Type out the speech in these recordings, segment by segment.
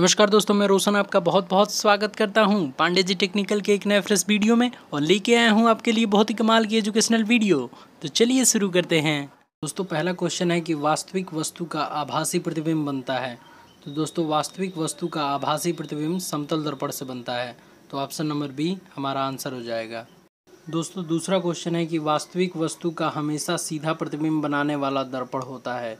नमस्कार दोस्तों मैं रोशन आपका बहुत बहुत स्वागत करता हूं पांडे जी टेक्निकल के एक नए फ्रेश वीडियो में और लेके आया हूं आपके लिए बहुत ही कमाल की एजुकेशनल वीडियो तो चलिए शुरू करते हैं दोस्तों पहला क्वेश्चन है कि वास्तविक वस्तु का आभासी प्रतिबिंब बनता है तो दोस्तों वास्तविक वस्तु का आभासी प्रतिबिंब समतल दर्पण से बनता है तो ऑप्शन नंबर बी हमारा आंसर हो जाएगा दोस्तों दूसरा क्वेश्चन है कि वास्तविक वस्तु का हमेशा सीधा प्रतिबिंब बनाने वाला दर्पण होता है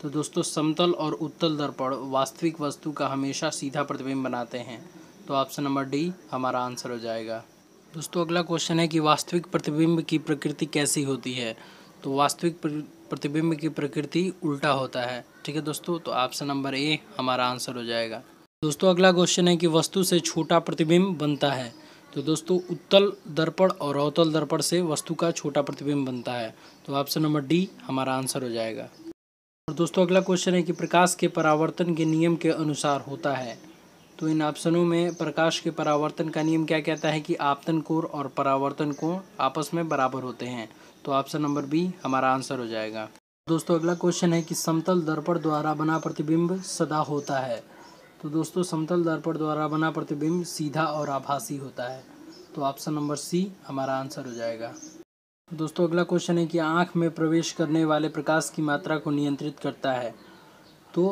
तो दोस्तों समतल और उत्तल दर्पण वास्तविक वस्तु का हमेशा सीधा प्रतिबिंब बनाते हैं तो ऑप्शन नंबर डी हमारा आंसर हो जाएगा दोस्तों अगला क्वेश्चन है कि वास्तविक प्रतिबिंब की प्रकृति कैसी होती है तो वास्तविक प्रतिबिंब की प्रकृति उल्टा होता है ठीक है दोस्तों तो ऑप्शन नंबर ए हमारा आंसर हो जाएगा दोस्तों अगला क्वेश्चन है कि वस्तु से छोटा प्रतिबिंब बनता है तो दोस्तों उत्तल दर्पण और अवतल दर्पण से वस्तु का छोटा प्रतिबिंब बनता है तो ऑप्शन नंबर डी हमारा आंसर हो जाएगा और दोस्तों अगला क्वेश्चन है कि प्रकाश के परावर्तन के नियम के अनुसार होता है तो इन ऑप्शनों में प्रकाश के परावर्तन का नियम क्या कहता है कि आपतन कोर और परावर्तन कोण आपस में बराबर होते हैं तो ऑप्शन नंबर बी हमारा आंसर हो जाएगा दोस्तों अगला क्वेश्चन है कि समतल दर्पण द्वारा बना प्रतिबिंब सदा होता है तो दोस्तों समतल दर्पण द्वारा बना प्रतिबिंब सीधा और आभासी होता है तो ऑप्शन नंबर सी हमारा आंसर हो जाएगा दोस्तों अगला क्वेश्चन है कि आँख में प्रवेश करने वाले प्रकाश की मात्रा को नियंत्रित करता है तो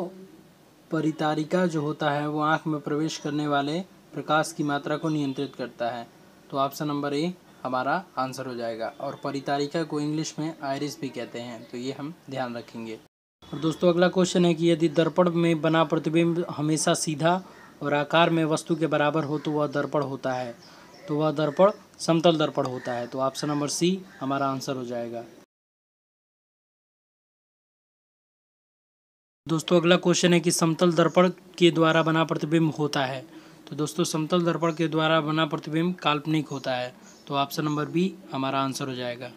परितारिका जो होता है वो आँख में प्रवेश करने वाले प्रकाश की मात्रा को नियंत्रित करता है तो ऑप्शन नंबर ए हमारा आंसर हो जाएगा और परितारिका को इंग्लिश में आयरिस भी कहते हैं तो ये हम ध्यान रखेंगे और दोस्तों अगला क्वेश्चन है कि यदि दर्पण में बना प्रतिबिंब हमेशा सीधा और आकार में वस्तु के बराबर हो तो वह दर्पण होता है तो वह दर्पण समतल दर्पण होता है तो ऑप्शन नंबर सी हमारा आंसर हो जाएगा दोस्तों अगला क्वेश्चन है कि समतल दर्पण के द्वारा बना प्रतिबिंब होता है तो दोस्तों समतल दर्पण के द्वारा बना प्रतिबिंब काल्पनिक होता है तो ऑप्शन नंबर बी हमारा आंसर हो जाएगा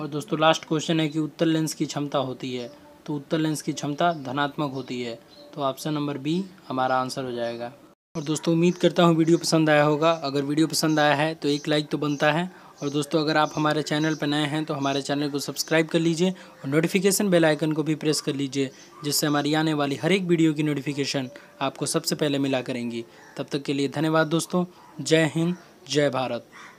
और दोस्तों लास्ट क्वेश्चन है कि उत्तर लेंस की क्षमता होती है तो उत्तर लेंस की क्षमता धनात्मक होती है तो ऑप्शन नंबर बी हमारा आंसर हो जाएगा और दोस्तों उम्मीद करता हूँ वीडियो पसंद आया होगा अगर वीडियो पसंद आया है तो एक लाइक तो बनता है और दोस्तों अगर आप हमारे चैनल पर नए हैं तो हमारे चैनल को सब्सक्राइब कर लीजिए और नोटिफिकेशन बेल आइकन को भी प्रेस कर लीजिए जिससे हमारी आने वाली हर एक वीडियो की नोटिफिकेशन आपको सबसे पहले मिला करेंगी तब तक के लिए धन्यवाद दोस्तों जय हिंद जय भारत